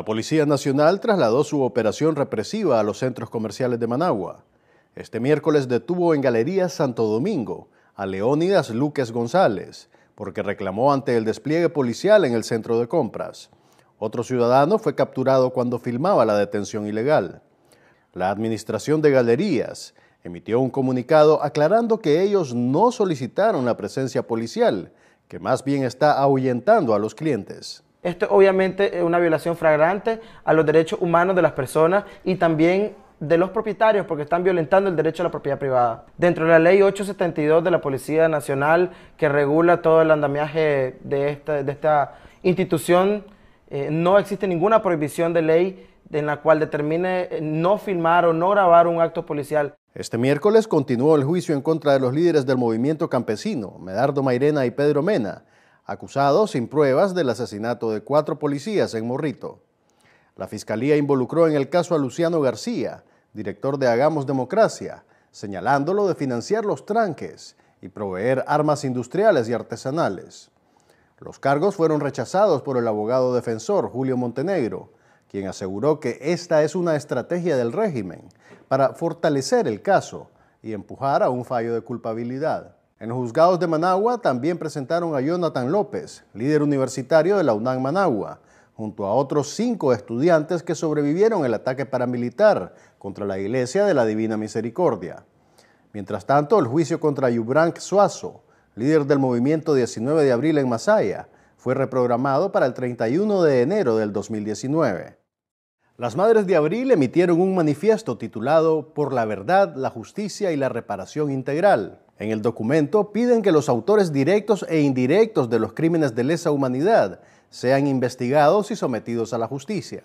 La Policía Nacional trasladó su operación represiva a los centros comerciales de Managua. Este miércoles detuvo en Galerías Santo Domingo a Leónidas Luques González porque reclamó ante el despliegue policial en el centro de compras. Otro ciudadano fue capturado cuando filmaba la detención ilegal. La Administración de Galerías emitió un comunicado aclarando que ellos no solicitaron la presencia policial, que más bien está ahuyentando a los clientes. Esto obviamente es eh, una violación flagrante a los derechos humanos de las personas y también de los propietarios porque están violentando el derecho a la propiedad privada. Dentro de la ley 872 de la Policía Nacional que regula todo el andamiaje de esta, institución, eh, no existe ninguna prohibición de ley en la cual determine eh, no filmar o no grabar un acto policial. Este miércoles continuó el juicio en contra de los líderes del movimiento campesino, Medardo Mairena y Pedro Mena, acusado sin pruebas del asesinato de cuatro policías en Morrito. La Fiscalía involucró en el caso a Luciano García, director de Hagamos Democracia, señalándolo de financiar los tranques y proveer armas industriales y artesanales. Los cargos fueron rechazados por el abogado defensor Julio Montenegro, quien aseguró que esta es una estrategia del régimen para fortalecer el caso y empujar a un fallo de culpabilidad. En los juzgados de Managua también presentaron a Jonathan López, líder universitario de la UNAM Managua, junto a otros cinco estudiantes que sobrevivieron el ataque paramilitar contra la Iglesia de la Divina Misericordia. Mientras tanto, el juicio contra Yubrank Suazo, líder del movimiento 19 de abril en Masaya, fue reprogramado para el 31 de enero del 2019. Las Madres de Abril emitieron un manifiesto titulado Por la Verdad, la Justicia y la Reparación Integral, en el documento piden que los autores directos e indirectos de los crímenes de lesa humanidad sean investigados y sometidos a la justicia.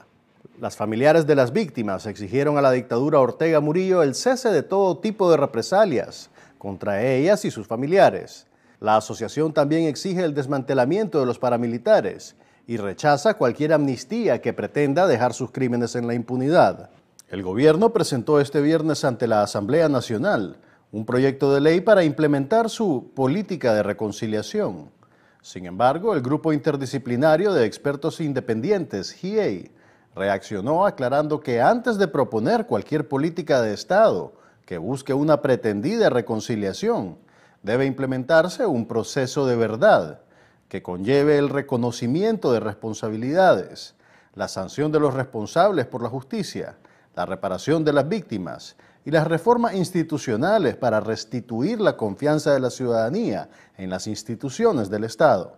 Las familiares de las víctimas exigieron a la dictadura Ortega Murillo el cese de todo tipo de represalias contra ellas y sus familiares. La asociación también exige el desmantelamiento de los paramilitares y rechaza cualquier amnistía que pretenda dejar sus crímenes en la impunidad. El gobierno presentó este viernes ante la Asamblea Nacional un proyecto de ley para implementar su política de reconciliación. Sin embargo, el grupo interdisciplinario de expertos independientes, GIEI, reaccionó aclarando que antes de proponer cualquier política de Estado que busque una pretendida reconciliación, debe implementarse un proceso de verdad que conlleve el reconocimiento de responsabilidades, la sanción de los responsables por la justicia, la reparación de las víctimas, y las reformas institucionales para restituir la confianza de la ciudadanía en las instituciones del Estado.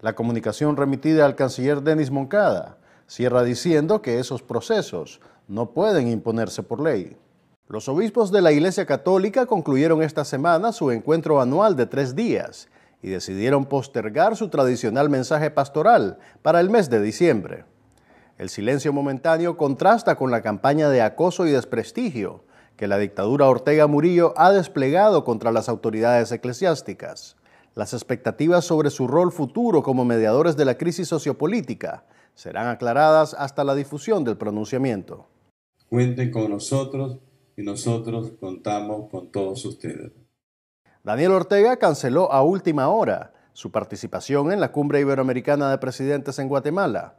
La comunicación remitida al canciller Denis Moncada cierra diciendo que esos procesos no pueden imponerse por ley. Los obispos de la Iglesia Católica concluyeron esta semana su encuentro anual de tres días y decidieron postergar su tradicional mensaje pastoral para el mes de diciembre. El silencio momentáneo contrasta con la campaña de acoso y desprestigio que la dictadura Ortega Murillo ha desplegado contra las autoridades eclesiásticas. Las expectativas sobre su rol futuro como mediadores de la crisis sociopolítica serán aclaradas hasta la difusión del pronunciamiento. Cuenten con nosotros y nosotros contamos con todos ustedes. Daniel Ortega canceló a última hora su participación en la Cumbre Iberoamericana de Presidentes en Guatemala.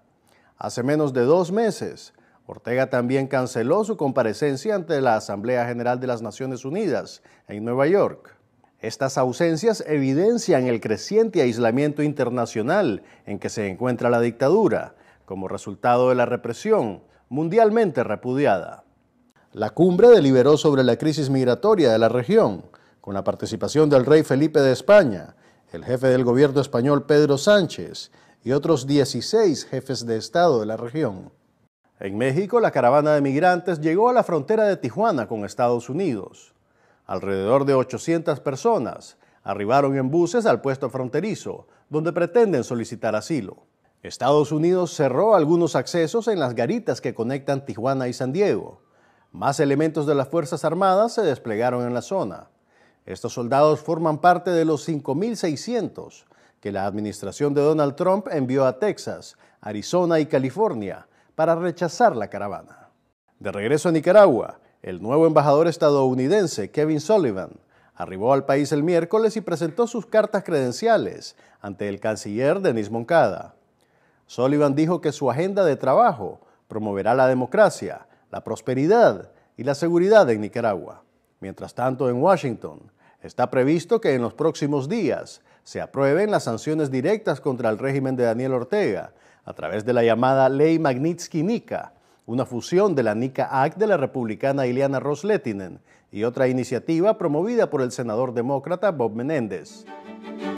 Hace menos de dos meses, Ortega también canceló su comparecencia ante la Asamblea General de las Naciones Unidas en Nueva York. Estas ausencias evidencian el creciente aislamiento internacional en que se encuentra la dictadura, como resultado de la represión mundialmente repudiada. La cumbre deliberó sobre la crisis migratoria de la región, con la participación del rey Felipe de España, el jefe del gobierno español Pedro Sánchez y otros 16 jefes de Estado de la región. En México, la caravana de migrantes llegó a la frontera de Tijuana con Estados Unidos. Alrededor de 800 personas arribaron en buses al puesto fronterizo, donde pretenden solicitar asilo. Estados Unidos cerró algunos accesos en las garitas que conectan Tijuana y San Diego. Más elementos de las Fuerzas Armadas se desplegaron en la zona. Estos soldados forman parte de los 5.600 que la administración de Donald Trump envió a Texas, Arizona y California para rechazar la caravana. De regreso a Nicaragua, el nuevo embajador estadounidense Kevin Sullivan arribó al país el miércoles y presentó sus cartas credenciales ante el canciller Denis Moncada. Sullivan dijo que su agenda de trabajo promoverá la democracia, la prosperidad y la seguridad en Nicaragua. Mientras tanto, en Washington, está previsto que en los próximos días se aprueben las sanciones directas contra el régimen de Daniel Ortega a través de la llamada Ley Magnitsky-Nica, una fusión de la Nica Act de la republicana Ileana Rosletinen y otra iniciativa promovida por el senador demócrata Bob Menéndez.